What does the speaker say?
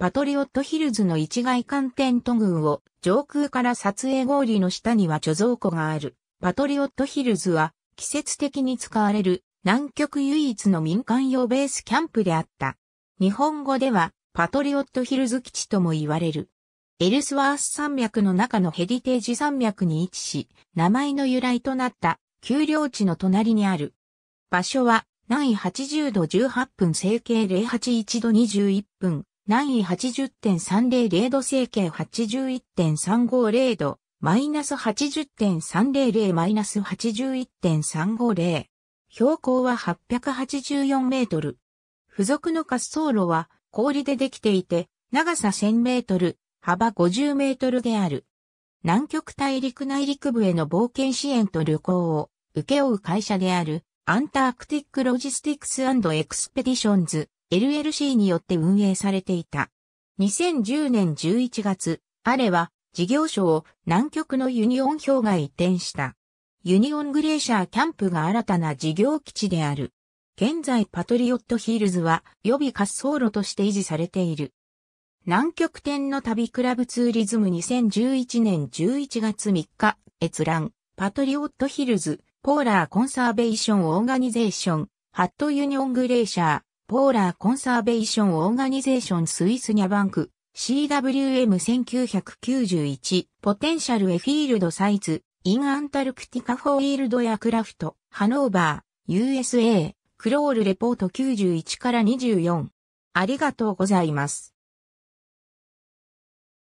パトリオットヒルズの一外観点都群を上空から撮影氷の下には貯蔵庫がある。パトリオットヒルズは季節的に使われる南極唯一の民間用ベースキャンプであった。日本語ではパトリオットヒルズ基地とも言われる。エルスワース山脈の中のヘリテージ山脈に位置し、名前の由来となった丘陵地の隣にある。場所は南緯80度18分整形081度21分、難易80.300度整形81.350度、マイナス80.300マイナス81.350。標高は884メートル。付属の滑走路は氷でできていて、長さ1000メートル、幅50メートルである。南極大陸内陸部への冒険支援と旅行を請け負う会社であるアンタークティックロジスティクスエクスペディションズ LLC によって運営されていた。2010年11月、アレは事業所を南極のユニオン氷河移転した。ユニオングレーシャーキャンプが新たな事業基地である。現在パトリオットヒールズは予備滑走路として維持されている。南極点の旅クラブツーリズム2011年11月3日、閲覧、パトリオットヒルズ、ポーラーコンサーベーションオーガニゼーション、ハットユニオングレーシャー、ポーラーコンサーベーションオーガニゼーションスイスニャバンク CWM1991 ポテンシャルエフィールドサイズインアンタルクティカフォーイールドヤ・クラフトハノーバー USA クロールレポート91から24ありがとうございます。